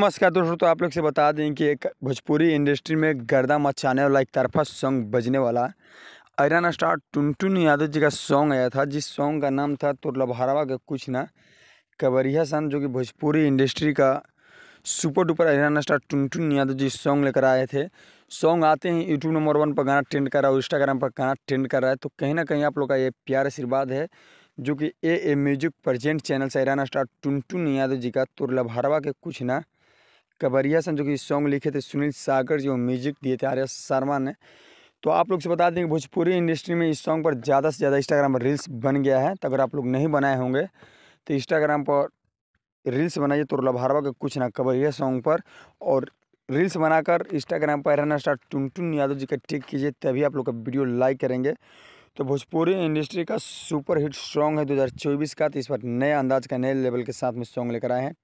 नमस्कार दोस्तों तो आप लोग से बता दें कि एक भोजपुरी इंडस्ट्री में गर्दा मचाने वाला एक तरफा सॉन्ग बजने वाला आयरन स्टार टुनटुन यादव जी का सॉन्ग आया था जिस सॉन्ग का नाम था तो का कुछ ना कबरिया सन जो कि भोजपुरी इंडस्ट्री का super duper iron star Tuntun Yadav ji song लेकर आए थे सॉन्ग आते ही यूट्यूब नंबर वन पर गाना ट्रेंड कर रहा है और इंस्टाग्राम पर गाना ट्रेंड कर रहा है तो कहीं ना कहीं आप लोग का ये प्यार आशीर्वाद है जो कि A A music present channel से आयरन स्टार टुनटुन यादव जी का भारवा के कुछ ना कबरिया सन जो कि सॉन्ग लिखे थे सुनील सागर जो म्यूजिक दिए थे आर्य शर्मा ने तो आप लोग से बता दें कि भोजपुरी इंडस्ट्री में इस सॉन्ग पर ज़्यादा से ज़्यादा इंस्टाग्राम पर रील्स बन गया है तो अगर आप लोग नहीं बनाए होंगे तो इंस्टाग्राम पर रील्स बनाइए तो लभारवा के कुछ ना कबरिया सॉन्ग पर और रील्स बनाकर इंस्टाग्राम पर रहना स्टार टुनटुन यादव जी का टिक कीजिए तभी आप लोग का वीडियो लाइक करेंगे तो भोजपुरी इंडस्ट्री का सुपर हिट सॉन्ग है 2024 का तो इस पर नए अंदाज का नए लेवल के साथ में सॉन्ग लेकर आए हैं